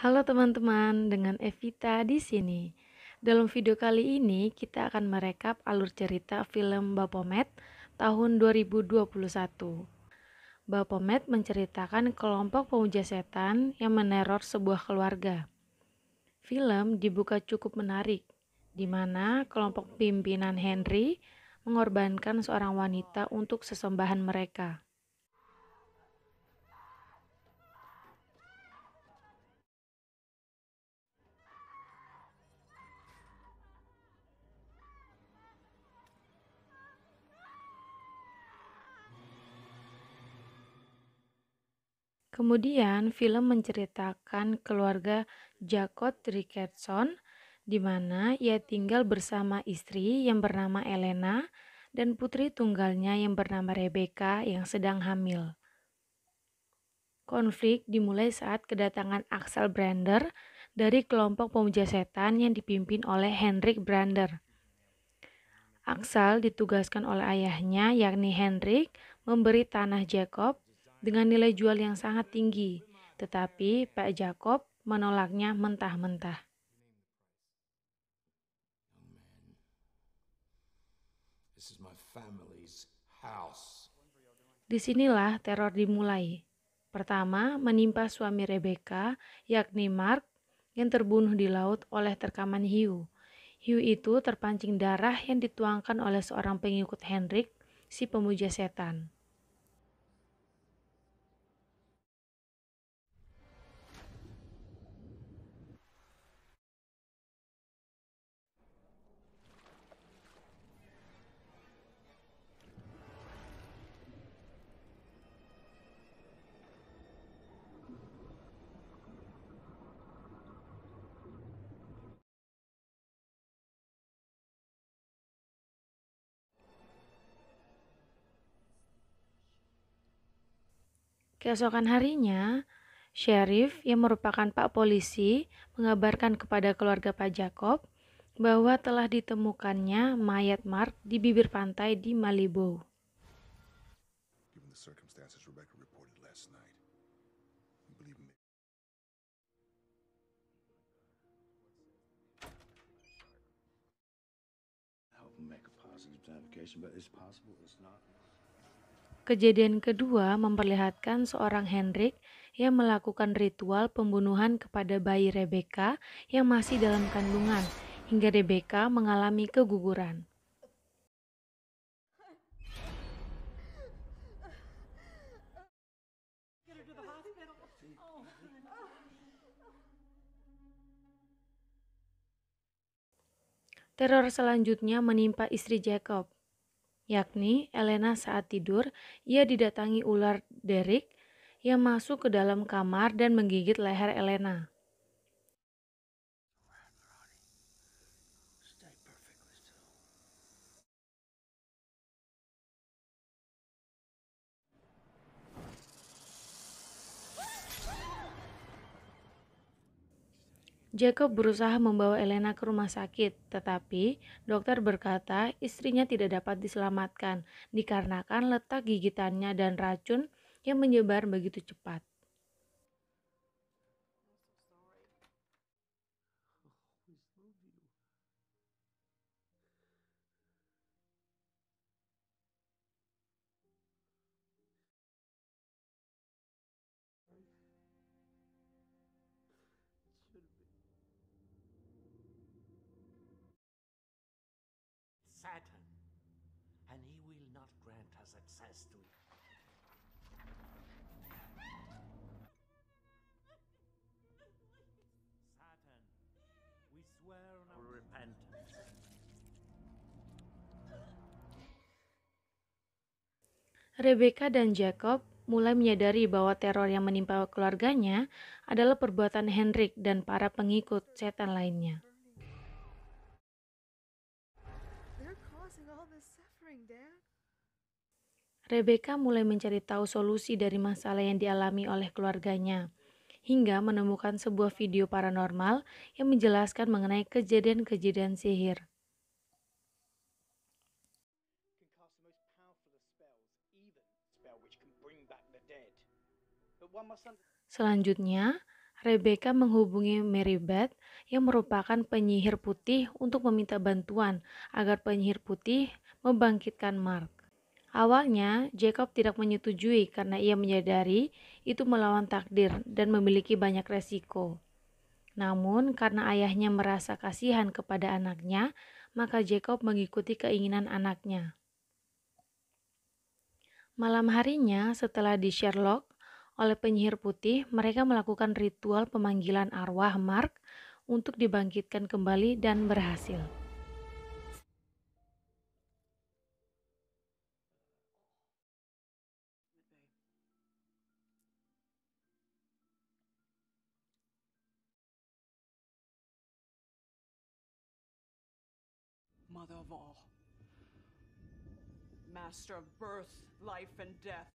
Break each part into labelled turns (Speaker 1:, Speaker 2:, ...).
Speaker 1: Halo teman-teman, dengan Evita di sini. Dalam video kali ini kita akan merekap alur cerita film Bapomet tahun 2021. Bapomet menceritakan kelompok pemuja setan yang meneror sebuah keluarga. Film dibuka cukup menarik, di mana kelompok pimpinan Henry mengorbankan seorang wanita untuk sesembahan mereka. Kemudian film menceritakan keluarga Jacob Ricketson di mana ia tinggal bersama istri yang bernama Elena dan putri tunggalnya yang bernama Rebecca yang sedang hamil. Konflik dimulai saat kedatangan Axel Brander dari kelompok pemuja setan yang dipimpin oleh Henrik Brander. Axel ditugaskan oleh ayahnya yakni Henrik memberi tanah Jacob dengan nilai jual yang sangat tinggi, tetapi Pak Jacob menolaknya mentah-mentah. Disinilah teror dimulai. Pertama, menimpa suami Rebecca, yakni Mark, yang terbunuh di laut oleh terkaman hiu. Hiu itu terpancing darah yang dituangkan oleh seorang pengikut Henrik, si pemuja setan. Keesokan harinya, Sheriff yang merupakan Pak Polisi mengabarkan kepada keluarga Pak Jacob bahwa telah ditemukannya mayat Mark di bibir pantai di Malibu. it's possible it's not. Kejadian kedua memperlihatkan seorang Hendrik yang melakukan ritual pembunuhan kepada bayi Rebecca yang masih dalam kandungan hingga Rebecca mengalami keguguran. Teror selanjutnya menimpa istri Jacob yakni Elena saat tidur, ia didatangi ular Derek yang masuk ke dalam kamar dan menggigit leher Elena. Jacob berusaha membawa Elena ke rumah sakit, tetapi dokter berkata istrinya tidak dapat diselamatkan dikarenakan letak gigitannya dan racun yang menyebar begitu cepat. Rebecca dan Jacob mulai menyadari bahwa teror yang menimpa keluarganya adalah perbuatan Henrik dan para pengikut setan lainnya. Rebecca mulai mencari tahu solusi dari masalah yang dialami oleh keluarganya, hingga menemukan sebuah video paranormal yang menjelaskan mengenai kejadian-kejadian sihir. Selanjutnya, Rebecca menghubungi Mary Beth yang merupakan penyihir putih untuk meminta bantuan agar penyihir putih membangkitkan Mark. Awalnya, Jacob tidak menyetujui karena ia menyadari itu melawan takdir dan memiliki banyak resiko. Namun, karena ayahnya merasa kasihan kepada anaknya, maka Jacob mengikuti keinginan anaknya. Malam harinya, setelah di Sherlock oleh penyihir putih, mereka melakukan ritual pemanggilan arwah Mark untuk dibangkitkan kembali dan berhasil. mother of all. Master of birth, life, and death.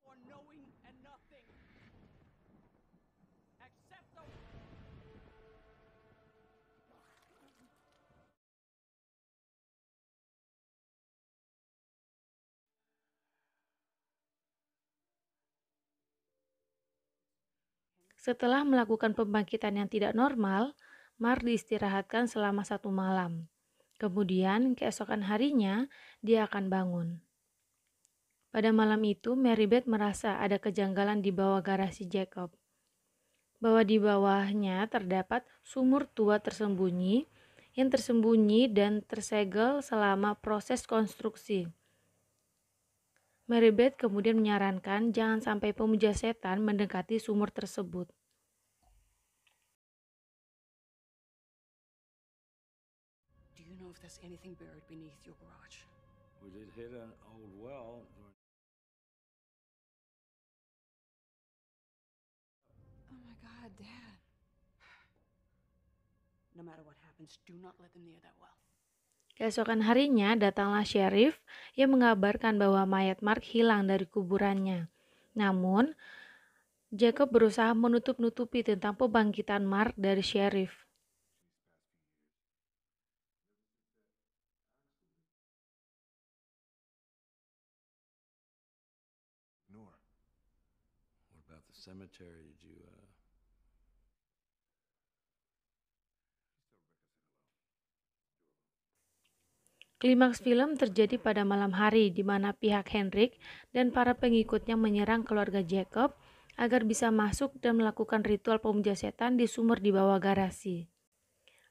Speaker 1: For knowing and nothing. Accept the... Setelah melakukan pembangkitan yang tidak normal, Mar diistirahatkan selama satu malam. Kemudian keesokan harinya dia akan bangun. Pada malam itu Marybeth merasa ada kejanggalan di bawah garasi Jacob. Bahwa di bawahnya terdapat sumur tua tersembunyi yang tersembunyi dan tersegel selama proses konstruksi. Marybeth kemudian menyarankan jangan sampai pemuja setan mendekati sumur tersebut. anything buried beneath your garage. We did hit an old well. Oh my God, Dad. No matter what happens, do not let them near that well. Keesokan harinya datanglah sheriff yang mengabarkan bahwa mayat Mark hilang dari kuburannya. Namun, Jacob berusaha menutup-nutupi tentang pembangkitan Mark dari sheriff. cemetery? Did you? Uh... Klimaks film terjadi pada malam hari, di mana pihak Hendrik dan para pengikutnya menyerang keluarga Jacob agar bisa masuk dan melakukan ritual pemuja setan di sumur di bawah garasi.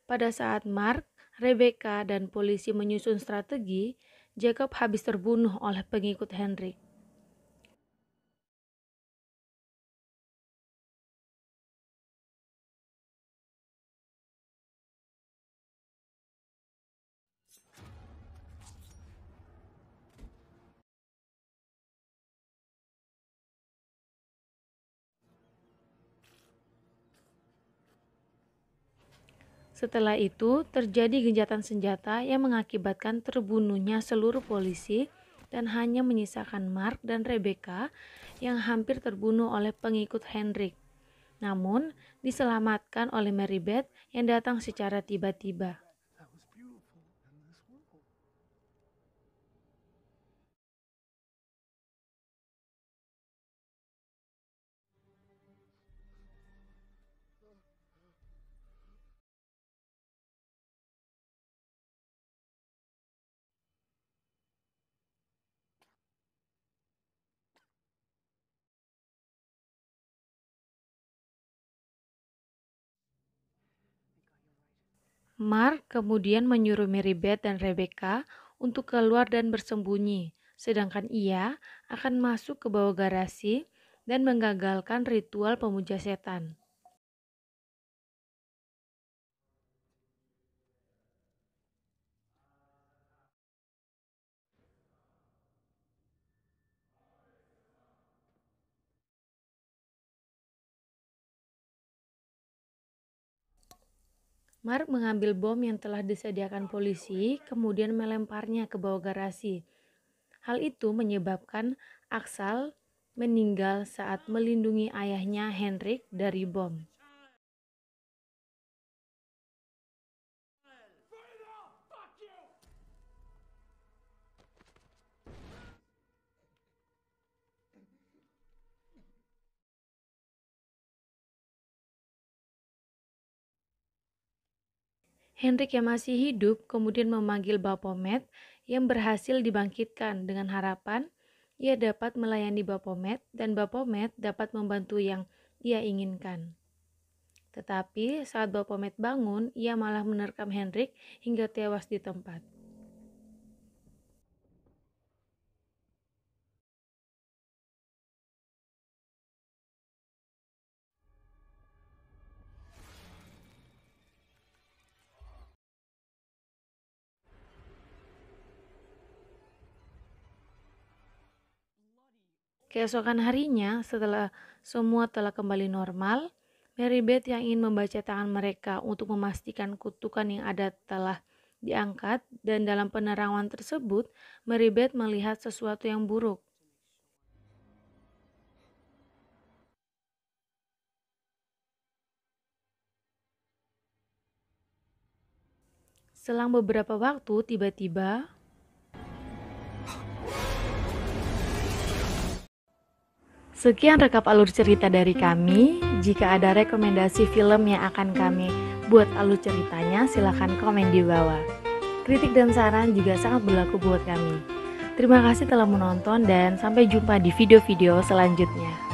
Speaker 1: Pada saat Mark, Rebecca, dan polisi menyusun strategi, Jacob habis terbunuh oleh pengikut Hendrik. Setelah itu, terjadi genjatan senjata yang mengakibatkan terbunuhnya seluruh polisi dan hanya menyisakan Mark dan Rebecca yang hampir terbunuh oleh pengikut Henrik. Namun, diselamatkan oleh Mary Beth yang datang secara tiba-tiba. Mark kemudian menyuruh Beth dan Rebecca untuk keluar dan bersembunyi, sedangkan ia akan masuk ke bawah garasi dan menggagalkan ritual pemuja setan. Mark mengambil bom yang telah disediakan polisi, kemudian melemparnya ke bawah garasi. Hal itu menyebabkan Axel meninggal saat melindungi ayahnya Henrik dari bom. Henrik yang masih hidup kemudian memanggil Bapomet yang berhasil dibangkitkan dengan harapan ia dapat melayani Bapomet dan Bapomet dapat membantu yang ia inginkan. Tetapi saat Bapomet bangun, ia malah menerkam Henrik hingga tewas di tempat. Keesokan harinya, setelah semua telah kembali normal, Mary Beth yang ingin membaca tangan mereka untuk memastikan kutukan yang ada telah diangkat dan dalam penerangan tersebut, Mary Beth melihat sesuatu yang buruk. Selang beberapa waktu, tiba-tiba Sekian rekap alur cerita dari kami. Jika ada rekomendasi film yang akan kami buat alur ceritanya, silahkan komen di bawah. Kritik dan saran juga sangat berlaku buat kami. Terima kasih telah menonton dan sampai jumpa di video-video selanjutnya.